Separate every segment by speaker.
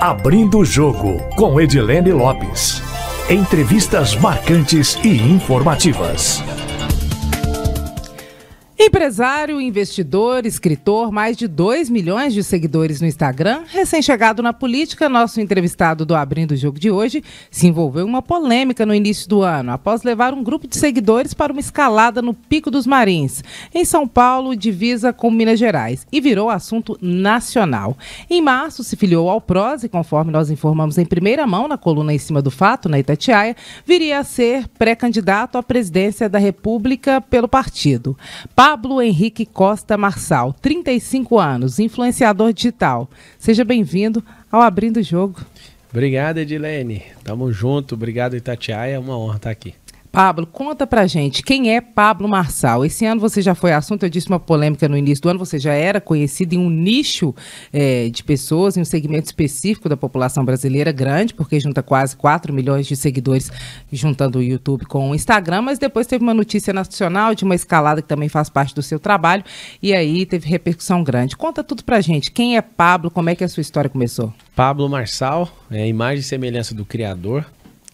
Speaker 1: Abrindo o Jogo, com Edilene Lopes. Entrevistas marcantes e informativas.
Speaker 2: Empresário, investidor, escritor, mais de 2 milhões de seguidores no Instagram, recém-chegado na política, nosso entrevistado do Abrindo o Jogo de hoje se envolveu em uma polêmica no início do ano, após levar um grupo de seguidores para uma escalada no Pico dos Marins, em São Paulo, divisa com Minas Gerais, e virou assunto nacional. Em março, se filiou ao PROS e, conforme nós informamos em primeira mão na coluna em cima do fato, na Itatiaia, viria a ser pré-candidato à presidência da República pelo partido. Para Pablo Henrique Costa Marçal, 35 anos, influenciador digital. Seja bem-vindo ao Abrindo o Jogo.
Speaker 1: Obrigado, Edilene. Tamo junto. Obrigado, Itatiaia. É uma honra estar aqui.
Speaker 2: Pablo, conta pra gente, quem é Pablo Marçal? Esse ano você já foi assunto, eu disse uma polêmica no início do ano, você já era conhecido em um nicho é, de pessoas, em um segmento específico da população brasileira, grande, porque junta quase 4 milhões de seguidores, juntando o YouTube com o Instagram, mas depois teve uma notícia nacional de uma escalada que também faz parte do seu trabalho, e aí teve repercussão grande. Conta tudo pra gente, quem é Pablo, como é que a sua história começou?
Speaker 1: Pablo Marçal, é imagem e semelhança do Criador,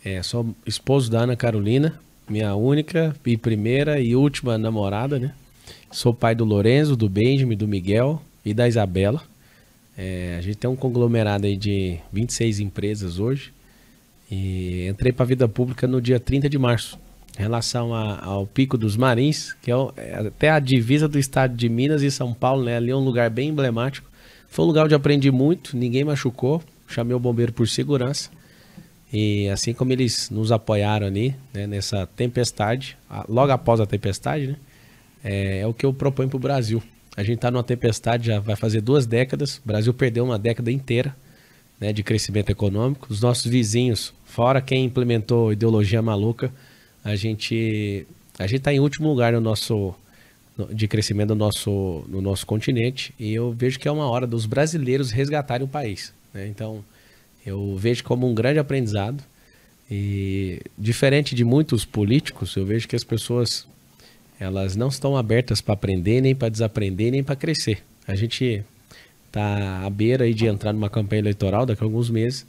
Speaker 1: é, sou esposo da Ana Carolina, minha única e primeira e última namorada, né? Sou pai do Lorenzo, do Benjamin, do Miguel e da Isabela. É, a gente tem um conglomerado aí de 26 empresas hoje. E entrei para a vida pública no dia 30 de março, em relação a, ao Pico dos Marins, que é, o, é, até a divisa do estado de Minas e São Paulo, né? Ali é um lugar bem emblemático. Foi um lugar onde aprendi muito, ninguém machucou, chamei o bombeiro por segurança. E assim como eles nos apoiaram ali, né, nessa tempestade, logo após a tempestade, né, é, é o que eu proponho para o Brasil. A gente está numa tempestade já vai fazer duas décadas. O Brasil perdeu uma década inteira né, de crescimento econômico. Os nossos vizinhos, fora quem implementou ideologia maluca, a gente a gente está em último lugar no nosso de crescimento do nosso no nosso continente. E eu vejo que é uma hora dos brasileiros resgatarem o país. Né? Então eu vejo como um grande aprendizado. E diferente de muitos políticos, eu vejo que as pessoas elas não estão abertas para aprender, nem para desaprender, nem para crescer. A gente está à beira de entrar numa campanha eleitoral daqui a alguns meses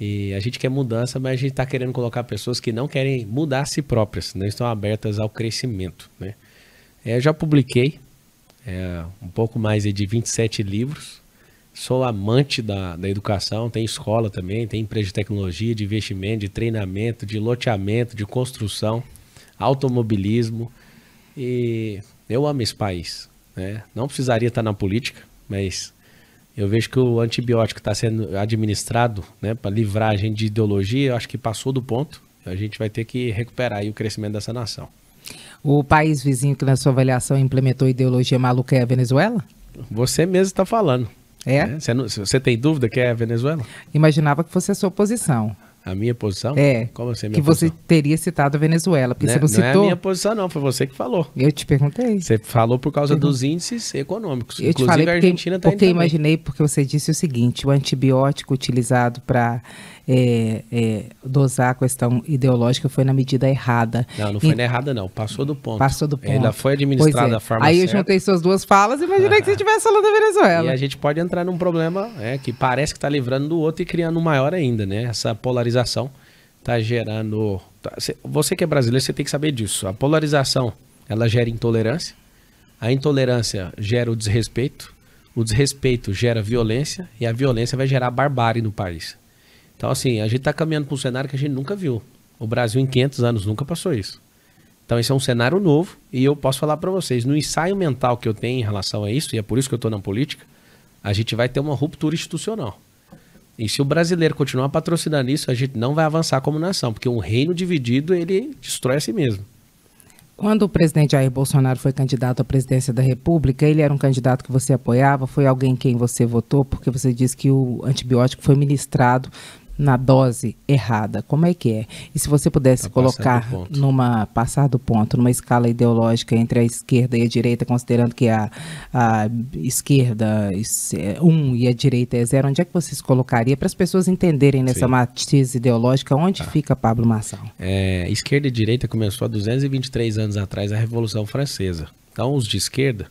Speaker 1: e a gente quer mudança, mas a gente está querendo colocar pessoas que não querem mudar a si próprias, não estão abertas ao crescimento. Né? É, eu já publiquei é, um pouco mais de 27 livros sou amante da, da educação, tem escola também, tem empresa de tecnologia, de investimento, de treinamento, de loteamento, de construção, automobilismo. E eu amo esse país. Né? Não precisaria estar na política, mas eu vejo que o antibiótico está sendo administrado né, para livrar a gente de ideologia, eu acho que passou do ponto. A gente vai ter que recuperar o crescimento dessa nação.
Speaker 2: O país vizinho que, na sua avaliação, implementou ideologia maluca é a Venezuela?
Speaker 1: Você mesmo está falando. É? é? Você, você tem dúvida que é a Venezuela?
Speaker 2: Imaginava que fosse a sua posição.
Speaker 1: A minha posição? É. Como assim, minha que posição? você
Speaker 2: teria citado a Venezuela, porque né, você não citou. Não é a minha
Speaker 1: posição, não, foi você que falou. Eu te perguntei. Você falou por causa dos índices econômicos. Eu Inclusive, te falei porque, a Argentina está Porque imaginei,
Speaker 2: porque você disse o seguinte: o antibiótico utilizado para é, é, dosar a questão ideológica foi na
Speaker 1: medida errada. Não, não foi e, na errada, não. Passou do ponto. Passou do ponto. Ela foi administrada pois é. da forma Aí eu juntei suas duas falas e imaginei que você estivesse falando da Venezuela. E a gente pode entrar num problema é, que parece que está livrando do outro e criando um maior ainda, né? Essa polarização está gerando. Tá, você que é brasileiro, você tem que saber disso. A polarização ela gera intolerância. A intolerância gera o desrespeito. O desrespeito gera violência e a violência vai gerar barbárie no país. Então, assim, a gente está caminhando para um cenário que a gente nunca viu. O Brasil, em 500 anos, nunca passou isso. Então, esse é um cenário novo e eu posso falar para vocês, no ensaio mental que eu tenho em relação a isso, e é por isso que eu estou na política, a gente vai ter uma ruptura institucional. E se o brasileiro continuar patrocinando isso, a gente não vai avançar como nação, porque um reino dividido, ele destrói a si mesmo.
Speaker 2: Quando o presidente Jair Bolsonaro foi candidato à presidência da República, ele era um candidato que você apoiava? Foi alguém quem você votou? Porque você disse que o antibiótico foi ministrado na dose errada? Como é que é? E se você pudesse tá a colocar numa passar do ponto, numa escala ideológica entre a esquerda e a direita, considerando que a, a esquerda é 1 um, e a direita é 0, onde é que você se colocaria para as pessoas entenderem nessa Sim. matiz ideológica onde tá. fica Pablo Marçal?
Speaker 1: É, esquerda e direita começou há 223 anos atrás a Revolução Francesa. Então, os de esquerda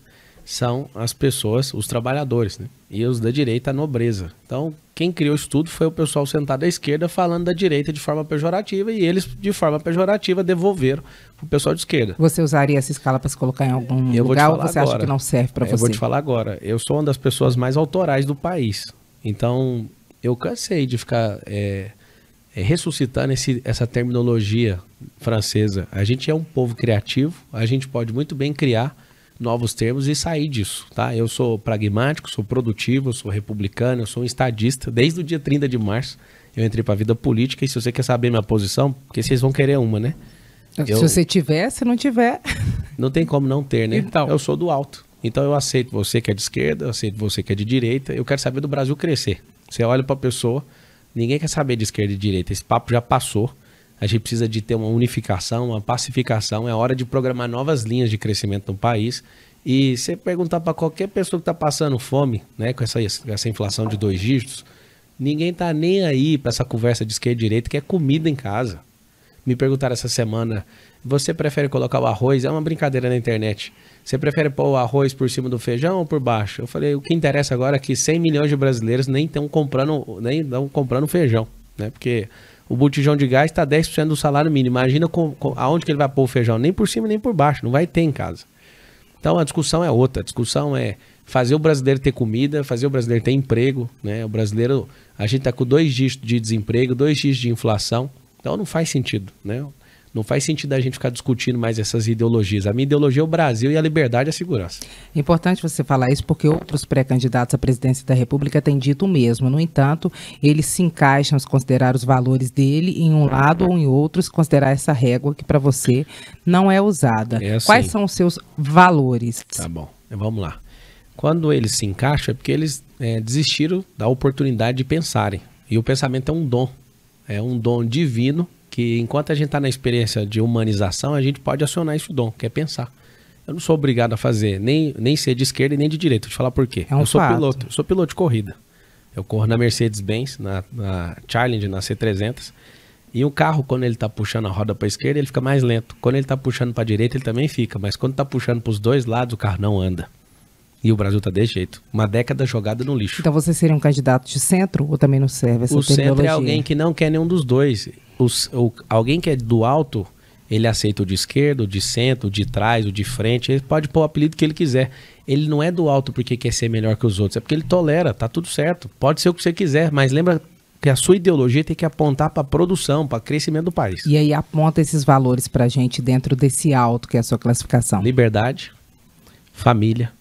Speaker 1: são as pessoas, os trabalhadores, né? E os da direita, a nobreza. Então, quem criou isso tudo foi o pessoal sentado à esquerda falando da direita de forma pejorativa e eles, de forma pejorativa, devolveram o pessoal de esquerda.
Speaker 2: Você usaria essa escala para se colocar em algum eu lugar ou você agora. acha que não serve para você? É, eu vou te
Speaker 1: falar agora. Eu sou uma das pessoas mais autorais do país. Então, eu cansei de ficar é, é, ressuscitando esse, essa terminologia francesa. A gente é um povo criativo, a gente pode muito bem criar novos termos e sair disso, tá? Eu sou pragmático, sou produtivo, sou republicano, eu sou um estadista. Desde o dia 30 de março eu entrei para a vida política e se você quer saber minha posição, porque vocês vão querer uma, né? Eu, se você
Speaker 2: tiver, se não tiver...
Speaker 1: Não tem como não ter, né? Então. Eu sou do alto. Então eu aceito você que é de esquerda, eu aceito você que é de direita, eu quero saber do Brasil crescer. Você olha para a pessoa, ninguém quer saber de esquerda e de direita, esse papo já passou. A gente precisa de ter uma unificação, uma pacificação. É hora de programar novas linhas de crescimento no país. E se perguntar para qualquer pessoa que está passando fome, né, com essa, essa inflação de dois dígitos, ninguém está nem aí para essa conversa de esquerda e direita, que é comida em casa. Me perguntaram essa semana, você prefere colocar o arroz? É uma brincadeira na internet. Você prefere pôr o arroz por cima do feijão ou por baixo? Eu falei, o que interessa agora é que 100 milhões de brasileiros nem estão comprando, nem comprando feijão, né? Porque o botijão de gás está 10% do salário mínimo. Imagina com, com, aonde que ele vai pôr o feijão, nem por cima nem por baixo, não vai ter em casa. Então a discussão é outra, a discussão é fazer o brasileiro ter comida, fazer o brasileiro ter emprego, né? O brasileiro, a gente está com dois dígitos de desemprego, dois dígitos de inflação, então não faz sentido, né? Não faz sentido a gente ficar discutindo mais essas ideologias. A minha ideologia é o Brasil e a liberdade é a segurança.
Speaker 2: É importante você falar isso porque outros pré-candidatos à presidência da República têm dito o mesmo. No entanto, eles se encaixam, se considerar os valores dele em um lado ou em outro, se considerar essa régua que para você não é usada. É assim. Quais são os seus valores?
Speaker 1: Tá bom, então, vamos lá. Quando eles se encaixam é porque eles é, desistiram da oportunidade de pensarem. E o pensamento é um dom. É um dom divino que enquanto a gente está na experiência de humanização, a gente pode acionar esse dom, que é pensar. Eu não sou obrigado a fazer, nem, nem ser de esquerda e nem de direita. Vou te falar por quê. É um eu sou fato. piloto, eu sou piloto de corrida. Eu corro na Mercedes-Benz, na, na Challenge, na C300. E o carro, quando ele está puxando a roda para a esquerda, ele fica mais lento. Quando ele está puxando para a direita, ele também fica. Mas quando está puxando para os dois lados, o carro não anda. E o Brasil tá desse jeito. Uma década jogada no lixo. Então
Speaker 2: você seria um candidato de centro ou também não serve essa O centro é alguém que
Speaker 1: não quer nenhum dos dois os, o, alguém que é do alto, ele aceita o de esquerda, o de centro, o de trás, o de frente. Ele pode pôr o apelido que ele quiser. Ele não é do alto porque quer ser melhor que os outros. É porque ele tolera, tá tudo certo. Pode ser o que você quiser, mas lembra que a sua ideologia tem que apontar para produção, para crescimento do país.
Speaker 2: E aí aponta esses valores para gente dentro desse alto que é a sua classificação. Liberdade, família.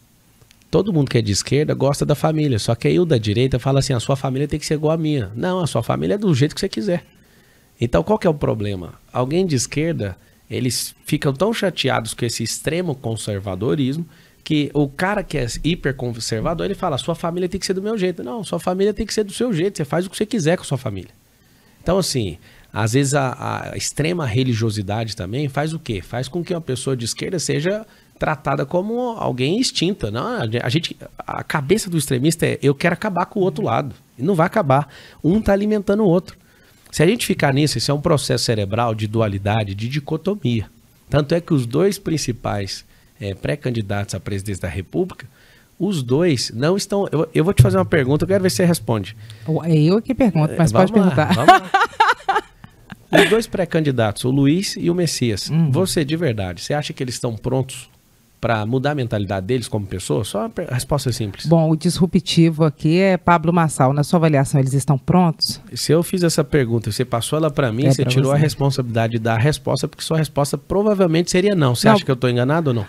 Speaker 1: Todo mundo que é de esquerda gosta da família, só que aí o da direita fala assim: a sua família tem que ser igual à minha. Não, a sua família é do jeito que você quiser. Então qual que é o problema? Alguém de esquerda, eles ficam tão chateados com esse extremo conservadorismo que o cara que é hiperconservador, ele fala, sua família tem que ser do meu jeito. Não, sua família tem que ser do seu jeito, você faz o que você quiser com sua família. Então, assim, às vezes a, a extrema religiosidade também faz o quê? Faz com que uma pessoa de esquerda seja tratada como alguém extinta. Não, a gente, a cabeça do extremista é eu quero acabar com o outro lado. E não vai acabar. Um está alimentando o outro. Se a gente ficar nisso, isso é um processo cerebral de dualidade, de dicotomia. Tanto é que os dois principais é, pré-candidatos à presidência da República, os dois não estão. Eu, eu, vou te fazer uma pergunta, eu quero ver se você responde. É
Speaker 2: eu que pergunto, mas é, vamos pode lá,
Speaker 1: perguntar. os dois pré-candidatos, o Luiz e o Messias, hum. você de verdade, você acha que eles estão prontos para mudar a mentalidade deles como pessoa? Só a resposta é simples.
Speaker 2: Bom, o disruptivo aqui é Pablo Massal. Na sua avaliação, eles estão prontos?
Speaker 1: Se eu fiz essa pergunta, você passou ela para mim, é você tirou você. a responsabilidade da resposta, porque sua resposta provavelmente seria não. Você não. acha que eu estou enganado ou não?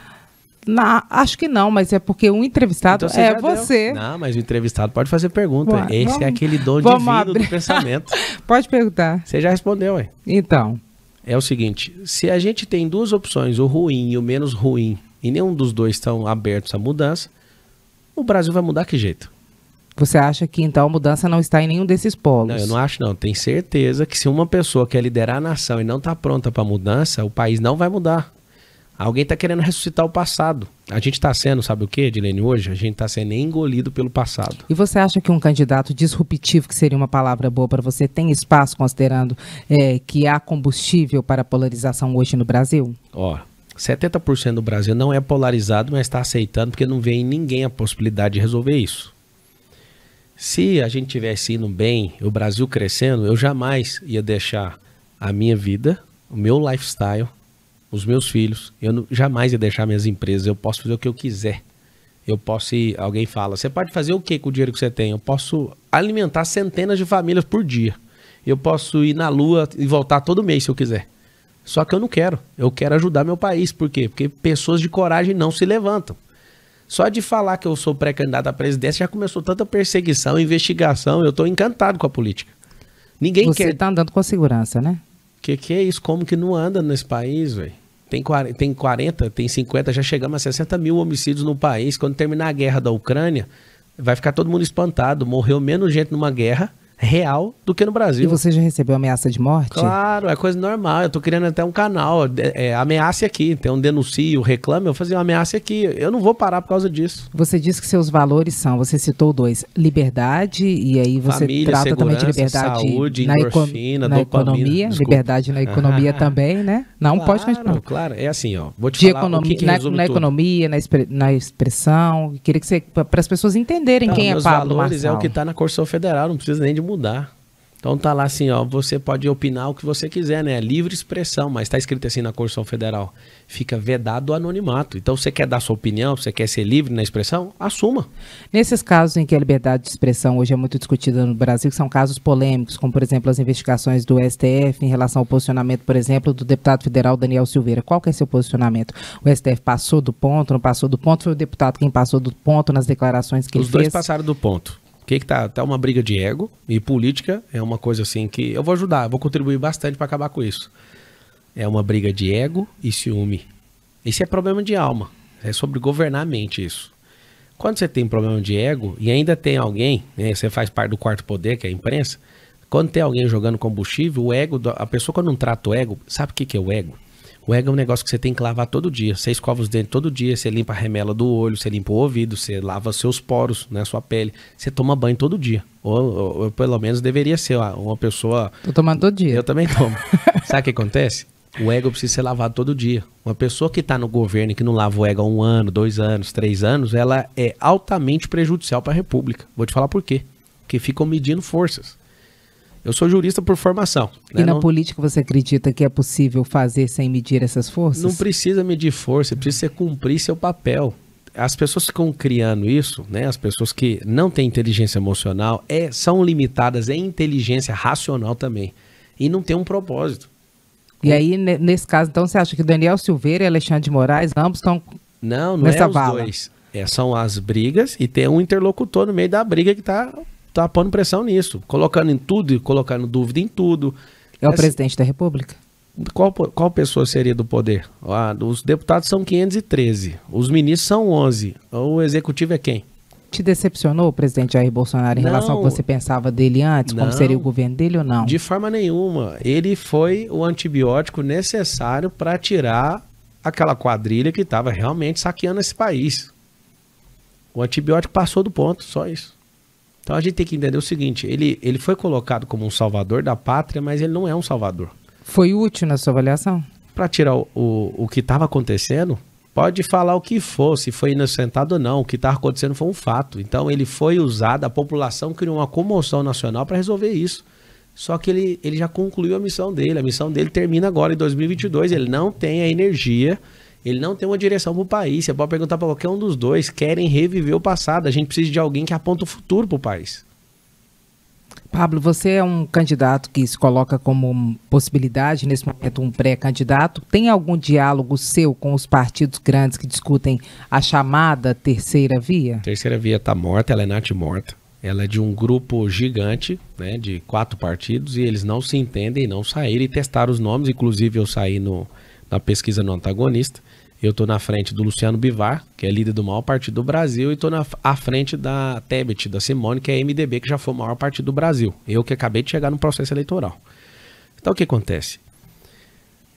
Speaker 2: Na, acho que não, mas é porque o entrevistado então você é você.
Speaker 1: Deu. Não, mas o entrevistado pode fazer pergunta. Boa, Esse é vamos, é aquele dom divino abrir. do pensamento. pode perguntar. Você já respondeu, ué. Então. É o seguinte: se a gente tem duas opções, o ruim e o menos ruim, e nenhum dos dois estão abertos à mudança, o Brasil vai mudar que jeito? Você acha que então a mudança não está em nenhum desses polos? Não, eu não acho não. Tenho certeza que se uma pessoa quer liderar a nação e não está pronta para mudança, o país não vai mudar. Alguém está querendo ressuscitar o passado. A gente está sendo, sabe o que, Dilene, hoje? A gente está sendo engolido pelo passado.
Speaker 2: E você acha que um candidato disruptivo, que seria uma palavra boa para você, tem espaço considerando é, que há combustível para polarização hoje no Brasil?
Speaker 1: Ó, 70% do Brasil não é polarizado, mas está aceitando porque não vê em ninguém a possibilidade de resolver isso. Se a gente tivesse indo bem, o Brasil crescendo, eu jamais ia deixar a minha vida, o meu lifestyle, os meus filhos, eu não, jamais ia deixar minhas empresas, eu posso fazer o que eu quiser. Eu posso ir, alguém fala, você pode fazer o que com o dinheiro que você tem? Eu posso alimentar centenas de famílias por dia. Eu posso ir na lua e voltar todo mês se eu quiser. Só que eu não quero. Eu quero ajudar meu país. Por quê? Porque pessoas de coragem não se levantam. Só de falar que eu sou pré-candidato à presidência já começou tanta perseguição, investigação. Eu estou encantado com a política. Ninguém Você quer. Você está andando
Speaker 2: com segurança, né?
Speaker 1: Que que é isso? Como que não anda nesse país, velho? Tem 40, tem 40, tem 50, já chegamos a 60 mil homicídios no país. Quando terminar a guerra da Ucrânia, vai ficar todo mundo espantado. Morreu menos gente numa guerra real
Speaker 2: do que no Brasil. E você já recebeu ameaça de morte? Claro,
Speaker 1: é coisa normal. Eu tô criando até um canal, é, é aqui. Tem um denuncio, reclame, eu uma ameaça aqui. Eu não vou parar por causa disso.
Speaker 2: Você disse que seus valores são, você citou dois, liberdade e aí você Família, trata também de liberdade saúde, na, endorfina, na dopamina, economia, desculpa. liberdade na economia ah, também, né?
Speaker 1: Não claro, pode continuar. Claro, é assim, ó. Vou te de falar economia, que que na, na
Speaker 2: economia, na, expre, na, expressão. Queria que você para as pessoas entenderem quem é Pablo valores Marçal. é o que
Speaker 1: está na Constituição Federal, não precisa nem de mudar. Então tá lá assim, ó, você pode opinar o que você quiser, né? É livre expressão, mas tá escrito assim na Constituição Federal. Fica vedado o anonimato. Então você quer dar sua opinião, você quer ser livre na expressão,
Speaker 2: assuma. Nesses casos em que a liberdade de expressão hoje é muito discutida no Brasil, que são casos polêmicos, como por exemplo as investigações do STF em relação ao posicionamento, por exemplo, do deputado federal Daniel Silveira. Qual que é seu posicionamento? O STF passou do ponto, não passou do ponto? Foi o deputado quem passou do ponto nas declarações que Os ele fez? Os dois passaram
Speaker 1: do ponto que, que tá? Tá uma briga de ego e política é uma coisa assim que eu vou ajudar, vou contribuir bastante para acabar com isso. É uma briga de ego e ciúme. Isso é problema de alma. É sobre governar a mente isso. Quando você tem problema de ego e ainda tem alguém, né, você faz parte do quarto poder, que é a imprensa, quando tem alguém jogando combustível, o ego, a pessoa quando não trata o ego, sabe o que, que é o ego? O ego é um negócio que você tem que lavar todo dia. Você escova os dentes todo dia, você limpa a remela do olho, você limpa o ouvido, você lava seus poros, né, sua pele. Você toma banho todo dia. Ou, ou, ou pelo menos deveria ser uma pessoa. Tô tomando todo dia. Eu também tomo. Sabe o que acontece? O ego precisa ser lavado todo dia. Uma pessoa que está no governo e que não lava o ego há um ano, dois anos, três anos, ela é altamente prejudicial para a República. Vou te falar por quê. Porque ficam medindo forças. Eu sou jurista por formação. E né? na não...
Speaker 2: política você acredita que é possível fazer sem medir essas forças? Não
Speaker 1: precisa medir força, precisa cumprir seu papel. As pessoas que ficam criando isso, né? As pessoas que não têm inteligência emocional é, são limitadas em inteligência racional também. E não tem um propósito.
Speaker 2: E aí, nesse caso, então, você acha que Daniel Silveira e Alexandre de Moraes, ambos estão
Speaker 1: não, não nessa é bala? dois. é são as brigas e tem um interlocutor no meio da briga que está tá pondo pressão nisso, colocando em tudo, colocando dúvida em tudo. É o presidente da República. Qual, qual pessoa seria do poder? Ah, os deputados são 513, os ministros são 11, o executivo é quem?
Speaker 2: Te decepcionou o presidente Jair Bolsonaro em não, relação ao que você pensava dele antes, não, como seria o governo dele ou não? De
Speaker 1: forma nenhuma. Ele foi o antibiótico necessário para tirar aquela quadrilha que estava realmente saqueando esse país. O antibiótico passou do ponto, só isso. Então a gente tem que entender o seguinte: ele, ele foi colocado como um salvador da pátria, mas ele não é um salvador. Foi útil na sua avaliação? Para tirar o, o, o que estava acontecendo, pode falar o que for, se foi inocentado ou não. O que estava acontecendo foi um fato. Então ele foi usado, a população criou uma comoção nacional para resolver isso. Só que ele, ele já concluiu a missão dele. A missão dele termina agora em 2022. Ele não tem a energia ele não tem uma direção pro país. Você pode perguntar para qualquer um dos dois. Querem reviver o passado. A gente precisa de alguém que aponta o futuro pro país. Pablo,
Speaker 2: você é um candidato que se coloca como possibilidade, nesse momento, um pré-candidato. Tem algum diálogo seu com os partidos grandes que discutem a chamada terceira via?
Speaker 1: Terceira via está morta, ela é nat morta. Ela é de um grupo gigante, né, de quatro partidos, e eles não se entendem, não saíram e testaram os nomes. Inclusive, eu saí no, na pesquisa no antagonista. Eu estou na frente do Luciano Bivar, que é líder do maior partido do Brasil, e estou na, à frente da Tebet, da Simone, que é MDB, que já foi o maior partido do Brasil. Eu que acabei de chegar no processo eleitoral. Então o que acontece?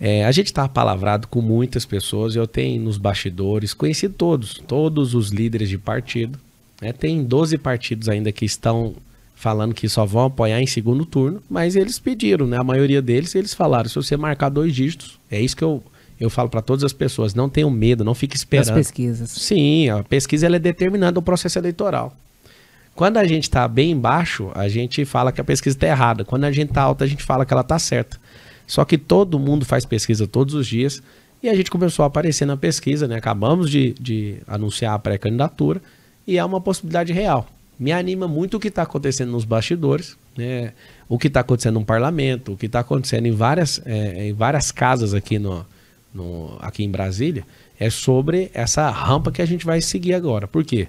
Speaker 1: É, a gente está palavrado com muitas pessoas, eu tenho nos bastidores, conheci todos, todos os líderes de partido. Né? Tem 12 partidos ainda que estão falando que só vão apoiar em segundo turno, mas eles pediram, né? A maioria deles, eles falaram, se você marcar dois dígitos, é isso que eu, eu falo para todas as pessoas, não tenham medo, não fique esperando. As pesquisas. Sim, a pesquisa ela é determinante do processo eleitoral. Quando a gente está bem baixo, a gente fala que a pesquisa está errada. Quando a gente está alta, a gente fala que ela está certa. Só que todo mundo faz pesquisa todos os dias e a gente começou a aparecer na pesquisa, né? Acabamos de, de anunciar a pré-candidatura e é uma possibilidade real me anima muito o que está acontecendo nos bastidores, né? o que está acontecendo no parlamento, o que está acontecendo em várias, é, em várias casas aqui, no, no, aqui em Brasília, é sobre essa rampa que a gente vai seguir agora. Por quê?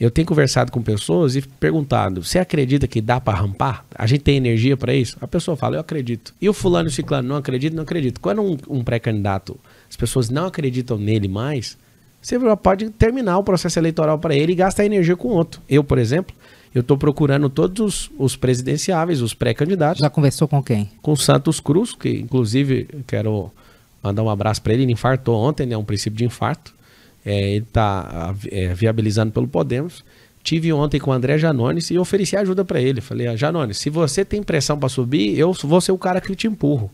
Speaker 1: Eu tenho conversado com pessoas e perguntado: você acredita que dá para rampar? A gente tem energia para isso? A pessoa fala: eu acredito. E o fulano ciclano não acredito, não acredito. Quando um, um pré-candidato, as pessoas não acreditam nele mais, você pode terminar o processo eleitoral para ele e gastar energia com outro. Eu, por exemplo, eu estou procurando todos os, presidenciáveis, os pré-candidatos. Já
Speaker 2: conversou com quem?
Speaker 1: Com Santos Cruz, que inclusive quero mandar um abraço para ele. Ele infartou ontem, é né, um princípio de infarto. É, ele está é, viabilizando pelo Podemos. Tive ontem com o André Janones e ofereci ajuda para ele. Falei, ah, Janones, se você tem pressão para subir, eu vou ser o cara que te empurro.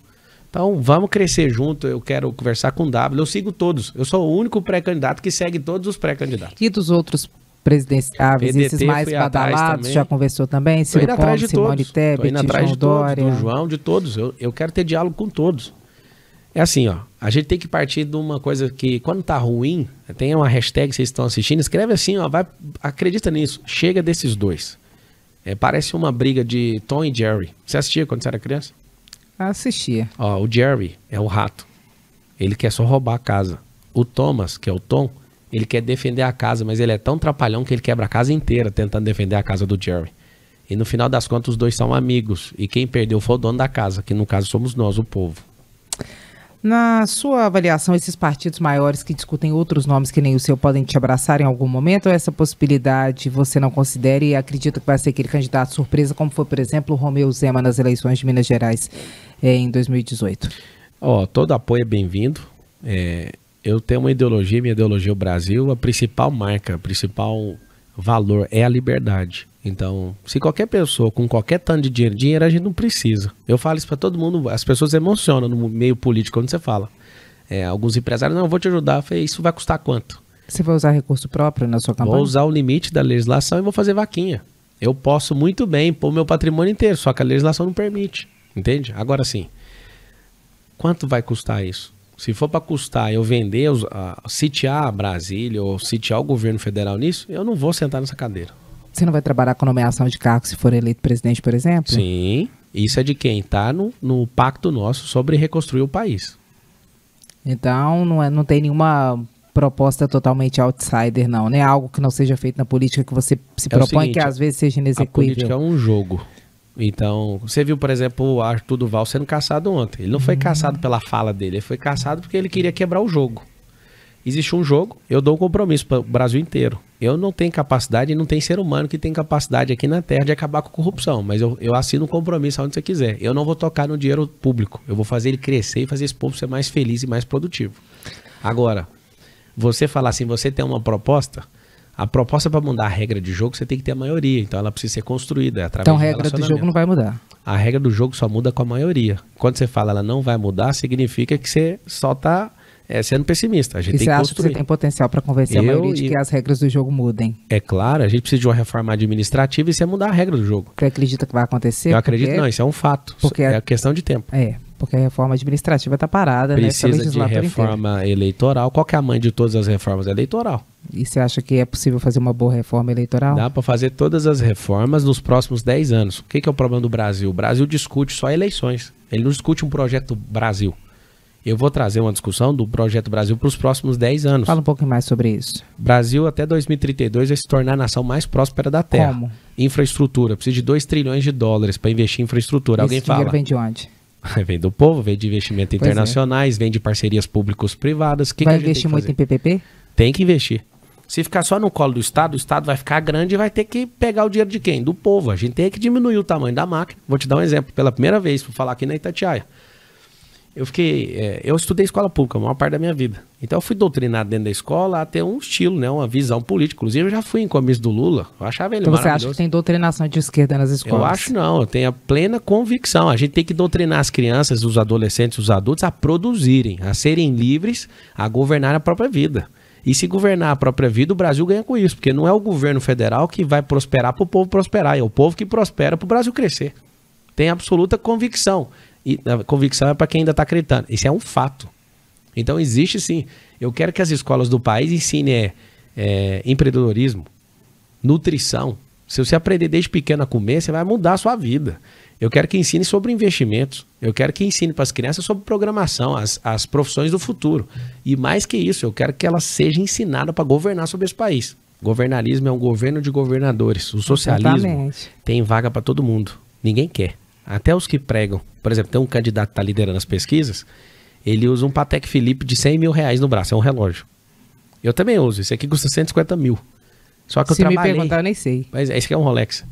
Speaker 1: Então vamos crescer junto. Eu quero conversar com o W. Eu sigo todos. Eu sou o único pré-candidato que segue todos os pré-candidatos. E dos outros
Speaker 2: presidenciáveis,
Speaker 1: PDT, esses mais badalados, já conversou
Speaker 2: também? Ciro de Simone Tebet, João Dória. Todos, do
Speaker 1: João, de todos. Eu, eu quero ter diálogo com todos. É assim, ó. A gente tem que partir de uma coisa que, quando tá ruim, tem uma hashtag que vocês estão assistindo, escreve assim, ó. Vai, acredita nisso. Chega desses dois. É, parece uma briga de Tom e Jerry. Você assistia quando você era criança? assistir. Ó, o Jerry é o rato. Ele quer só roubar a casa. O Thomas, que é o Tom, ele quer defender a casa, mas ele é tão trapalhão que ele quebra a casa inteira tentando defender a casa do Jerry. E no final das contas, os dois são amigos. E quem perdeu foi o dono da casa, que no caso somos nós, o povo.
Speaker 2: Na sua avaliação, esses partidos maiores que discutem outros nomes que nem o seu podem te abraçar em algum momento? Ou essa possibilidade você não considera e acredita que vai ser aquele candidato surpresa, como foi, por exemplo, o Romeu Zema nas eleições de Minas Gerais? É, em 2018?
Speaker 1: Ó, todo apoio é bem-vindo. É, eu tenho uma ideologia, minha ideologia é o Brasil, a principal marca, o principal valor é a liberdade. Então, se qualquer pessoa com qualquer tanto de dinheiro, dinheiro a gente não precisa. Eu falo isso para todo mundo, as pessoas emocionam no meio político quando você fala. É, alguns empresários, não, eu vou te ajudar. Eu falei, isso vai custar quanto?
Speaker 2: Você vai usar recurso próprio na sua campanha? Vou
Speaker 1: usar o limite da legislação e vou fazer vaquinha. Eu posso muito bem pôr meu patrimônio inteiro, só que a legislação não permite. Entende? Agora sim, quanto vai custar isso? Se for para custar eu vender, uh, sitiar a Brasília ou sitiar o governo federal nisso, eu não vou sentar nessa cadeira.
Speaker 2: Você não vai trabalhar com nomeação de cargo se for eleito presidente, por exemplo?
Speaker 1: Sim. Isso é de quem está no, no pacto nosso sobre reconstruir o país.
Speaker 2: Então, não, é, não tem nenhuma proposta totalmente outsider, não, né? Algo que não seja feito na política, que você se é propõe seguinte, que às vezes seja inexequível. A política é
Speaker 1: um jogo. Então, você viu, por exemplo, o Arthur Duval sendo caçado ontem. Ele não foi uhum. caçado pela fala dele, ele foi caçado porque ele queria quebrar o jogo. Existe um jogo, eu dou um compromisso para o Brasil inteiro. Eu não tenho capacidade e não tem ser humano que tem capacidade aqui na Terra de acabar com a corrupção, mas eu, eu assino um compromisso aonde você quiser. Eu não vou tocar no dinheiro público, eu vou fazer ele crescer e fazer esse povo ser mais feliz e mais produtivo. Agora, você falar assim, você tem uma proposta, a proposta para mudar a regra de jogo, você tem que ter a maioria. Então ela precisa ser construída é através Então a regra do jogo não vai mudar. A regra do jogo só muda com a maioria. Quando você fala ela não vai mudar, significa que você só está é, sendo pessimista. A gente e tem você que acha construir. que você tem
Speaker 2: potencial para convencer Eu a maioria de e... que as regras do jogo mudem?
Speaker 1: É claro, a gente precisa de uma reforma administrativa e você é mudar a regra do jogo. Você acredita que vai acontecer? Eu acredito, não, isso é um fato. Porque é a... É questão de tempo.
Speaker 2: É, porque a reforma administrativa está parada, Precisa né? Precisa de reforma
Speaker 1: inteira. eleitoral. Qual é a mãe de todas as reformas? Eleitoral.
Speaker 2: E você acha que é possível fazer uma boa reforma eleitoral?
Speaker 1: Dá para fazer todas as reformas nos próximos 10 anos. O que, que é o problema do Brasil? O Brasil discute só eleições. Ele não discute um projeto Brasil. Eu vou trazer uma discussão do Projeto Brasil para os próximos 10 anos. Fala um pouco mais sobre isso. Brasil, até 2032, vai se tornar a nação mais próspera da Terra. Como? Infraestrutura. Precisa de 2 trilhões de dólares para investir em infraestrutura. Esse Alguém fala. vem de onde? Vem do povo, vem de investimentos é. internacionais, é. vem de parcerias públicos-privadas. Vai que investir muito em PPP? Tem que investir. Se ficar só no colo do Estado, o Estado vai ficar grande e vai ter que pegar o dinheiro de quem? Do povo. A gente tem que diminuir o tamanho da máquina. Vou te dar um exemplo. Pela primeira vez, vou falar aqui na Itatiaia eu fiquei. É, eu estudei escola pública a maior parte da minha vida. Então eu fui doutrinado dentro da escola a ter um estilo, né? Uma visão política. Inclusive, eu já fui em comício do Lula. Eu achava ele então você acha que
Speaker 2: tem doutrinação de esquerda nas escolas? Eu acho
Speaker 1: não, eu tenho a plena convicção. A gente tem que doutrinar as crianças, os adolescentes, os adultos a produzirem, a serem livres, a governar a própria vida. E se governar a própria vida, o Brasil ganha com isso, porque não é o governo federal que vai prosperar para o povo prosperar, é o povo que prospera para o Brasil crescer. Tem absoluta convicção. E a convicção é para quem ainda está acreditando. Isso é um fato. Então existe sim. Eu quero que as escolas do país ensinem é, é, empreendedorismo, nutrição. Se você aprender desde pequeno a comer, você vai mudar a sua vida. Eu quero que ensine sobre investimentos. Eu quero que ensine para as crianças sobre programação, as, as profissões do futuro. E mais que isso, eu quero que ela seja ensinada para governar sobre esse país. Governalismo é um governo de governadores. O socialismo Exatamente. tem vaga para todo mundo. Ninguém quer. Até os que pregam. Por exemplo, tem um candidato que está liderando as pesquisas, ele usa um Patek Philippe de 100 mil reais no braço, é um relógio. Eu também uso, esse aqui custa 150 mil. Só que Se eu trabalhei... me perguntar, eu nem sei. Mas é, esse aqui é um Rolex.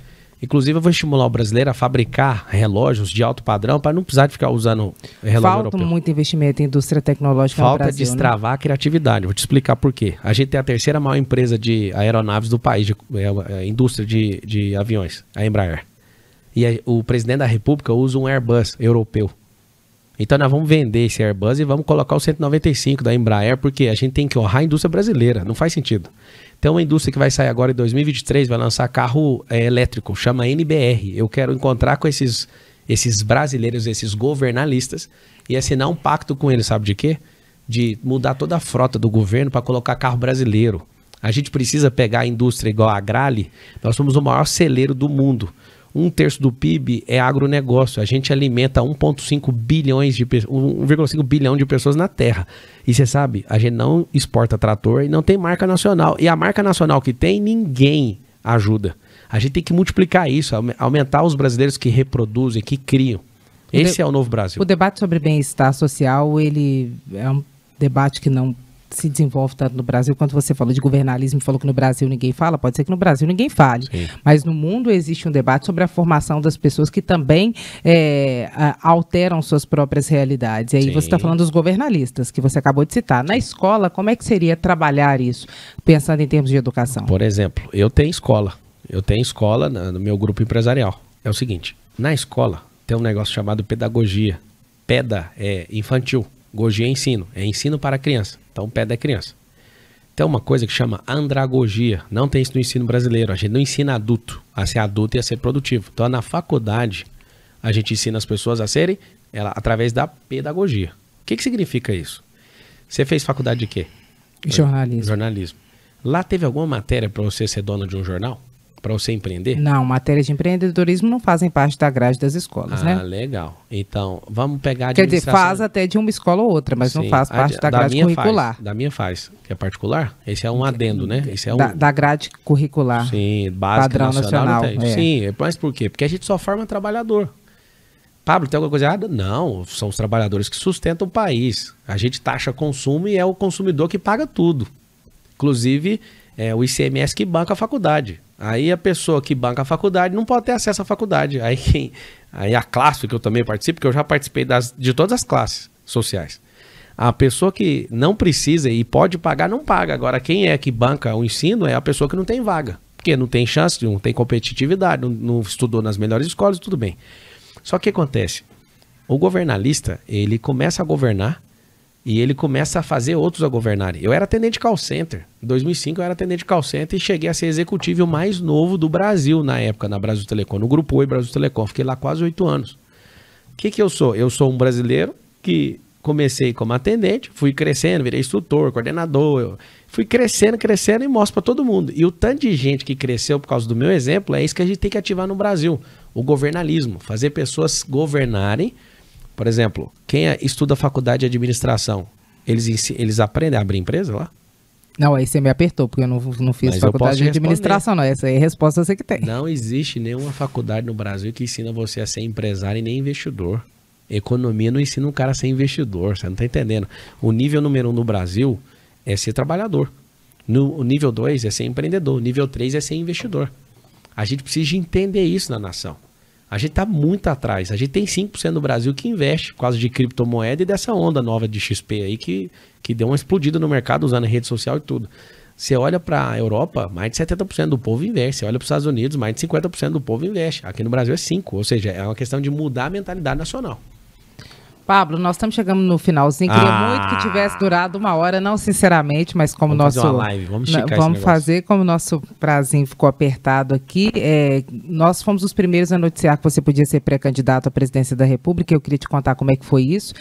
Speaker 1: Inclusive, eu vou estimular o brasileiro a fabricar relógios de alto padrão para não precisar de ficar usando relógio Falta europeu.
Speaker 2: muito investimento em indústria tecnológica Falta no Brasil, né? destravar
Speaker 1: né? a criatividade. Vou te explicar por quê. A gente tem a terceira maior empresa de aeronaves do país, de, é, é, indústria de, de aviões, a Embraer. E a, o presidente da República usa um Airbus europeu. Então nós vamos vender esse Airbus e vamos colocar o 195 da Embraer, porque a gente tem que honrar a indústria brasileira, não faz sentido. Tem uma indústria que vai sair agora em 2023, vai lançar carro é, elétrico, chama NBR. Eu quero encontrar com esses, esses brasileiros, esses governalistas, e assinar um pacto com eles, sabe de quê? De mudar toda a frota do governo para colocar carro brasileiro. A gente precisa pegar a indústria igual a Grale, nós somos o maior celeiro do mundo um terço do PIB é agronegócio. A gente alimenta 1,5 bilhões de 1,5 bilhão de pessoas na Terra. E você sabe, a gente não exporta trator e não tem marca nacional. E a marca nacional que tem, ninguém ajuda. A gente tem que multiplicar isso, aumentar os brasileiros que reproduzem, que criam. Esse o é o novo Brasil. O
Speaker 2: debate sobre bem-estar social, ele é um debate que não se desenvolve tanto no Brasil, quanto você falou de governalismo, falou que no Brasil ninguém fala, pode ser que no Brasil ninguém fale. Sim. Mas no mundo existe um debate sobre a formação das pessoas que também é, alteram suas próprias realidades. E aí tá Sim. você está falando dos governalistas, que você acabou de citar. Na escola, como é que seria trabalhar isso, pensando em termos de educação?
Speaker 1: Por exemplo, eu tenho escola. Eu tenho escola no meu grupo empresarial. É o seguinte, na escola tem um negócio chamado pedagogia. Peda é infantil. Gogia é ensino, é ensino para criança. Então tá o pé da criança. Tem uma coisa que chama andragogia. Não tem isso no ensino brasileiro. A gente não ensina adulto a ser adulto e a ser produtivo. Então na faculdade a gente ensina as pessoas a serem ela através da pedagogia. O que, que significa isso? Você fez faculdade de quê? Jornalismo. Jornalismo. Lá teve alguma matéria para você ser dono de um jornal? para você empreender?
Speaker 2: Não, matérias de empreendedorismo não fazem parte da grade das
Speaker 1: escolas, ah, né? Ah, legal. Então, vamos pegar a Quer dizer, faz
Speaker 2: até de uma escola ou outra, mas Sim. não faz parte a, da, da, grade curricular.
Speaker 1: Faz, da minha faz, que é particular. Esse é um adendo, né? Esse é um... da, da
Speaker 2: grade curricular.
Speaker 1: Sim, básica Padrão nacional. nacional é. Sim, é, mas por quê? Porque a gente só forma trabalhador. Pablo, tem alguma coisa errada? Não, são os trabalhadores que sustentam o país. A gente taxa consumo e é o consumidor que paga tudo. Inclusive, é o ICMS que banca a faculdade. Aí a pessoa que banca a faculdade não pode ter acesso à faculdade. Aí, aí a classe que eu também participo, porque eu já participei das, de todas as classes sociais. A pessoa que não precisa e pode pagar, não paga. Agora, quem é que banca o ensino é a pessoa que não tem vaga. Porque não tem chance, não tem competitividade, não, não estudou nas melhores escolas, tudo bem. Só que acontece? O governalista, ele começa a governar e ele começa a fazer outros a governarem. Eu era atendente call center. Em 2005 eu era atendente call center e cheguei a ser executivo mais novo do Brasil na época, na Brasil Telecom, no Grupo Oi Brasil Telecom. Fiquei lá quase oito anos. O que, que eu sou? Eu sou um brasileiro que comecei como atendente, fui crescendo, virei instrutor, coordenador, fui crescendo, crescendo e mostro para todo mundo. E o tanto de gente que cresceu por causa do meu exemplo é isso que a gente tem que ativar no Brasil, o governalismo, fazer pessoas governarem por exemplo, quem é, estuda faculdade de administração, eles, eles aprendem a abrir empresa lá?
Speaker 2: Não, aí você me apertou, porque eu não, não fiz Mas faculdade de administração, não. Essa aí é a resposta você que tem.
Speaker 1: Não existe nenhuma faculdade no Brasil que ensina você a ser empresário e nem investidor. Economia não ensina um cara a ser investidor, você não tá entendendo. O nível número um no Brasil é ser trabalhador. No, o nível dois é ser empreendedor. O nível três é ser investidor. A gente precisa entender isso na nação. A gente está muito atrás. A gente tem 5% do Brasil que investe por causa de criptomoeda e dessa onda nova de XP aí que, que deu uma explodida no mercado usando a rede social e tudo. Você olha para a Europa, mais de 70% do povo investe. Você olha para os Estados Unidos, mais de 50% do povo investe. Aqui no Brasil é 5%. Ou seja, é uma questão de mudar a mentalidade nacional.
Speaker 2: Pablo, nós estamos chegando no finalzinho. Queria ah. muito que tivesse durado uma hora, não sinceramente, mas como vamos nosso. Fazer uma live. Vamos, na, vamos fazer, como nosso prazinho ficou apertado aqui. É, nós fomos os primeiros a noticiar que você podia ser pré-candidato à presidência da República. Eu queria te contar como é que foi isso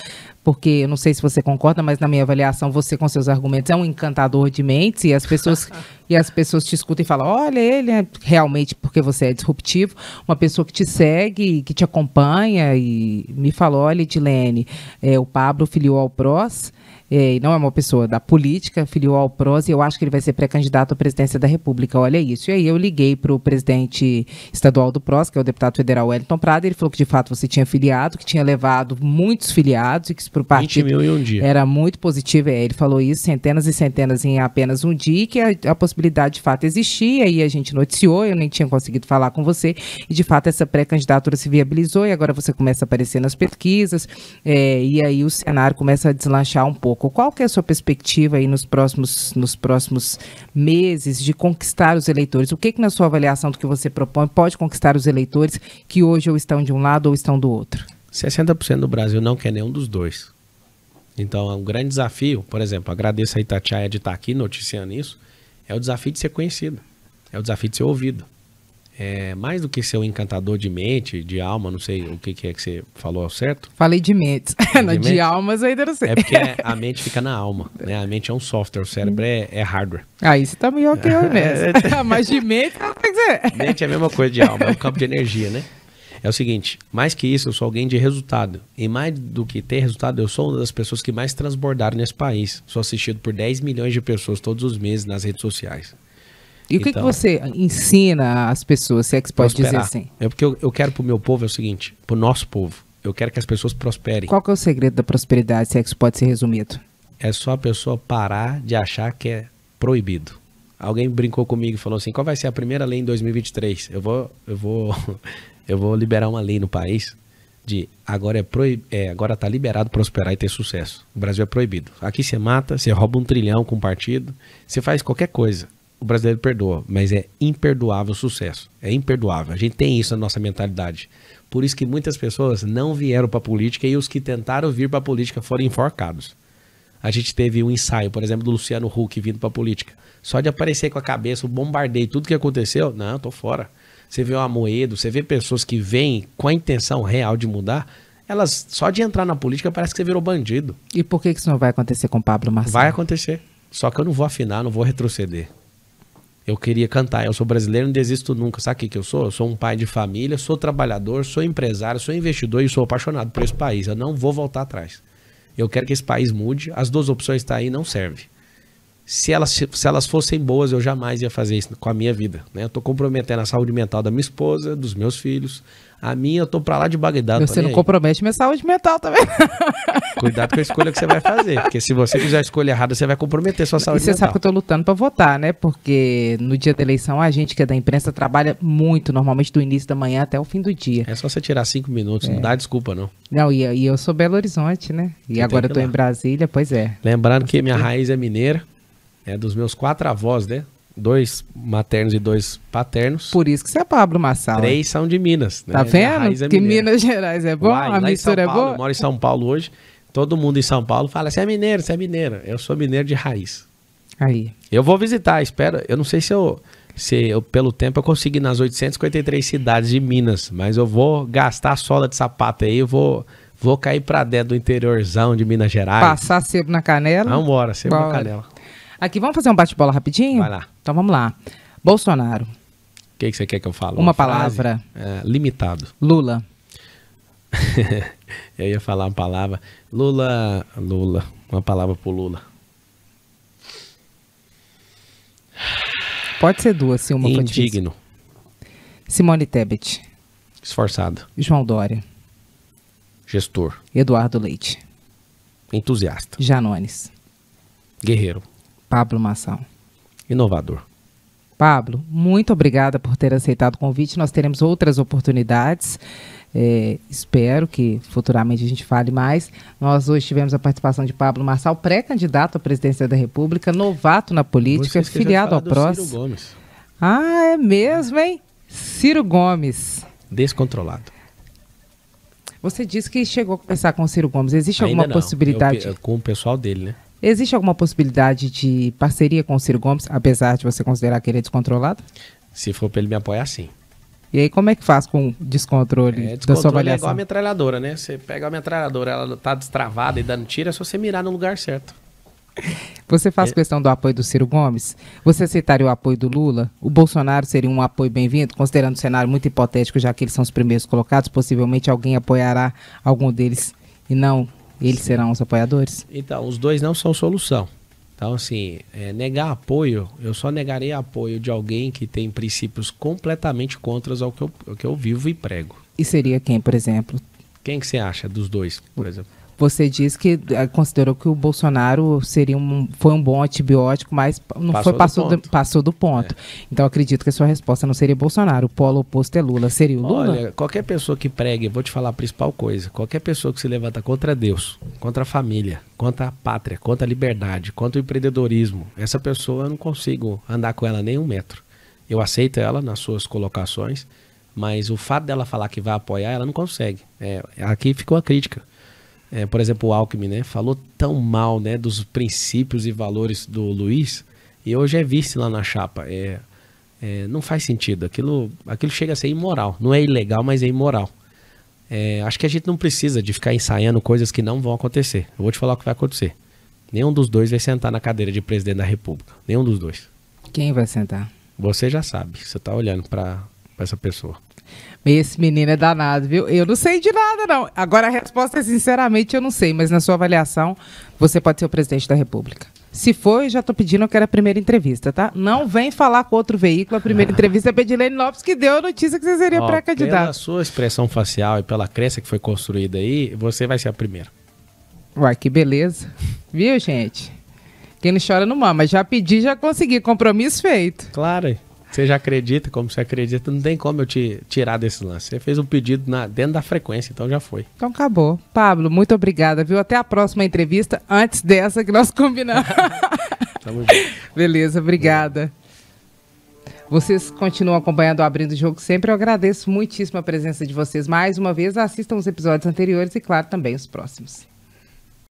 Speaker 2: porque eu não sei se você concorda, mas na minha avaliação você com seus argumentos é um encantador de mentes e as pessoas e as pessoas te escutam e falam: "Olha, ele é realmente porque você é disruptivo, uma pessoa que te segue, que te acompanha e me falou: "Olha, Edilene, é, o Pablo filiou ao PROS, é, e não é uma pessoa da política, filiou ao PROS, e eu acho que ele vai ser pré-candidato à presidência da República. Olha isso. E aí eu liguei para o presidente estadual do PROS, que é o deputado federal Wellington Prado, ele falou que de fato você tinha filiado, que tinha levado muitos filiados, e que isso para o partido um era muito positivo. É, ele falou isso, centenas e centenas em apenas um dia, e que a, a possibilidade de fato existia, e a gente noticiou, eu nem tinha conseguido falar com você, e de fato essa pré-candidatura se viabilizou, e agora você começa a aparecer nas pesquisas, é, e aí o cenário começa a deslanchar um pouco pouco. Qual que é a sua perspectiva aí nos próximos, nos próximos meses de conquistar os eleitores? O que, que, na sua avaliação do que você propõe, pode conquistar os eleitores que hoje ou estão de um lado ou
Speaker 1: estão do outro? 60% do Brasil não quer nenhum dos dois. Então, é um grande desafio, por exemplo, agradeço a Itatiaia de estar aqui noticiando isso, é o desafio de ser conhecido, é o desafio de ser ouvido é, mais do que ser um encantador de mente, de alma, não sei o que, que é que você falou ao certo.
Speaker 2: Falei de mente. não de, mente? de almas ainda não sei. É porque
Speaker 1: a mente fica na alma, né? A mente é um software, o cérebro é, é hardware. Aí
Speaker 2: ah, você tá melhor que eu, né? Mas de mente, quer dizer... Mente
Speaker 1: é a mesma coisa de alma, é um campo de energia, né? É o seguinte, mais que isso, eu sou alguém de resultado. E mais do que ter resultado, eu sou uma das pessoas que mais transbordaram nesse país. Sou assistido por 10 milhões de pessoas todos os meses nas redes sociais. E o que, então, que você
Speaker 2: ensina às pessoas, se é que pode dizer assim?
Speaker 1: É porque eu, eu quero pro meu povo é o seguinte, pro nosso povo, eu quero que as pessoas prosperem. Qual
Speaker 2: que é o segredo da prosperidade, se é que isso pode ser resumido?
Speaker 1: É só a pessoa parar de achar que é proibido. Alguém brincou comigo e falou assim: qual vai ser a primeira lei em 2023? Eu vou, eu vou, eu vou liberar uma lei no país de agora é, proib... é agora tá liberado prosperar e ter sucesso. O Brasil é proibido. Aqui você mata, você rouba um trilhão com um partido, você faz qualquer coisa o brasileiro perdoa, mas é imperdoável o sucesso. É imperdoável. A gente tem isso na nossa mentalidade. Por isso que muitas pessoas não vieram para a política e os que tentaram vir para a política foram enforcados. A gente teve um ensaio, por exemplo, do Luciano Huck vindo para a política. Só de aparecer com a cabeça, o bombardei tudo que aconteceu, não, tô fora. Você vê o Amoedo, você vê pessoas que vêm com a intenção real de mudar, elas só de entrar na política parece que você virou bandido. E por que isso não vai acontecer com Pablo Massa? Vai acontecer. Só que eu não vou afinar, não vou retroceder. Eu queria cantar. Eu sou brasileiro, não desisto nunca. Sabe o que, que eu sou? Eu sou um pai de família, sou trabalhador, sou empresário, sou investidor e sou apaixonado por esse país. Eu não vou voltar atrás. Eu quero que esse país mude. As duas opções estão tá aí, não serve se elas, se elas fossem boas, eu jamais ia fazer isso com a minha vida. Né? Eu tô comprometendo a saúde mental da minha esposa, dos meus filhos. A minha, eu tô pra lá de Bagdá. Você não aí.
Speaker 2: compromete minha saúde mental também.
Speaker 1: Cuidado com a escolha que você vai fazer. Porque se você fizer a escolha errada, você vai comprometer sua saúde e você mental. sabe que eu
Speaker 2: tô lutando pra votar, né? Porque no dia da eleição, a gente que é da imprensa trabalha muito, normalmente do início da manhã até o fim do
Speaker 1: dia. É só você tirar cinco minutos, é. não dá desculpa, não.
Speaker 2: Não, e, e eu sou Belo Horizonte, né? E você agora eu tô em Brasília, pois é.
Speaker 1: Lembrando que minha raiz é mineira. É dos meus quatro avós, né? Dois maternos e dois paternos. Por isso que você é Pablo Massal. Três são de Minas. Né? Tá vendo? É que Minas Gerais é bom, Uai, a mistura é boa. Eu moro em São Paulo hoje. Todo mundo em São Paulo fala: você é mineiro, você é mineira. Eu sou mineiro de raiz. Aí. Eu vou visitar, espero. Eu não sei se eu, se eu, pelo tempo, eu consegui nas 853 cidades de Minas, mas eu vou gastar a sola de sapato aí, eu vou, vou cair pra dentro do interiorzão de Minas Gerais. Passar
Speaker 2: sebo na canela? Vambora, sebo sempre na canela. Aqui, vamos fazer um bate-bola rapidinho? Vai lá. Então vamos lá. Bolsonaro.
Speaker 1: O que, que você quer que eu fale? Uma, Uma palavra. É, limitado. Lula. eu ia falar uma palavra. Lula. Lula. Uma palavra pro Lula.
Speaker 2: Pode ser duas, se uma for Indigno. Simone Tebet.
Speaker 1: Esforçado.
Speaker 2: João Dória. Gestor. Eduardo Leite.
Speaker 1: Entusiasta.
Speaker 2: Janones.
Speaker 1: Guerreiro. Pablo Massal. Inovador.
Speaker 2: Pablo, muito obrigada por ter aceitado o convite. Nós teremos outras oportunidades. É, espero que futuramente a gente fale mais. Nós hoje tivemos a participação de Pablo Marçal, pré-candidato à presidência da República, novato na política, filiado ao PROS. Ciro Gomes. Ah, é mesmo, hein? Ciro Gomes.
Speaker 1: Descontrolado.
Speaker 2: Você disse que chegou a conversar com o Ciro Gomes. Existe Ainda alguma não. possibilidade? eu, com
Speaker 1: o pessoal dele, né?
Speaker 2: Existe alguma possibilidade de parceria com o Ciro Gomes, apesar de você considerar que ele é descontrolado?
Speaker 1: Se for para ele me apoiar, sim.
Speaker 2: E aí, como é que faz com descontrole, é, descontrole da sua avaliação? É igual a
Speaker 1: metralhadora, né? Você pega a metralhadora, ela tá destravada e dando tiro, é só você mirar no lugar certo.
Speaker 2: Você faz é. questão do apoio do Ciro Gomes? Você aceitaria o apoio do Lula? O Bolsonaro seria um apoio bem-vindo, considerando o cenário muito hipotético, já que eles são os primeiros colocados, possivelmente alguém apoiará algum deles e não eles Sim. serão os
Speaker 1: apoiadores? Então, os dois não são solução. Então, assim, é, negar apoio, eu só negarei apoio de alguém que tem princípios completamente contras ao que eu, ao que eu vivo e prego.
Speaker 2: E seria quem, por exemplo?
Speaker 1: Quem que você acha dos dois, por exemplo?
Speaker 2: Você diz que eh, considerou que o Bolsonaro seria um, foi um bom antibiótico, mas não passou foi passou do, do passou do ponto. É. Então acredito que a sua resposta não seria Bolsonaro. O polo oposto é Lula. Seria o Lula? Olha,
Speaker 1: qualquer pessoa que pregue, vou te falar a principal coisa: qualquer pessoa que se levanta contra Deus, contra a família, contra a pátria, contra a liberdade, contra o empreendedorismo, essa pessoa eu não consigo andar com ela nem um metro. Eu aceito ela nas suas colocações, mas o fato dela falar que vai apoiar, ela não consegue. É, aqui ficou a crítica. É, por exemplo, o Alckmin, né? Falou tão mal, né? Dos princípios e valores do Luiz e hoje é vice lá na chapa. É, é, não faz sentido. Aquilo, aquilo chega a ser imoral. Não é ilegal, mas é imoral. É, acho que a gente não precisa de ficar ensaiando coisas que não vão acontecer. Eu vou te falar o que vai acontecer. Nenhum dos dois vai sentar na cadeira de presidente da República. Nenhum dos dois.
Speaker 2: Quem vai sentar?
Speaker 1: Você já sabe. Você está olhando para para essa pessoa.
Speaker 2: Esse menino é danado, viu? Eu não sei de nada, não. Agora a resposta é sinceramente eu não sei, mas na sua avaliação, você pode ser o presidente da República. Se for, já estou pedindo que era a primeira entrevista, tá? Não vem falar com outro veículo. A primeira entrevista é Pedilene Lopes, que deu a notícia que você seria pré-candidato. Pela
Speaker 1: sua expressão facial e pela crença que foi construída aí, você vai ser a primeira.
Speaker 2: Uai, que beleza. Viu, gente?
Speaker 1: Quem não chora não mama. Já pedi, já consegui. Compromisso feito. Claro você já acredita como você acredita, não tem como eu te tirar desse lance. Você fez um pedido na, dentro da frequência, então já foi.
Speaker 2: Então acabou. Pablo, muito obrigada, viu? Até a próxima entrevista, antes dessa que nós combinamos. Tamo junto. Beleza, obrigada. Vocês continuam acompanhando o Abrindo o Jogo sempre. Eu agradeço muitíssimo a presença de vocês mais uma vez. Assistam os episódios anteriores e, claro, também os próximos.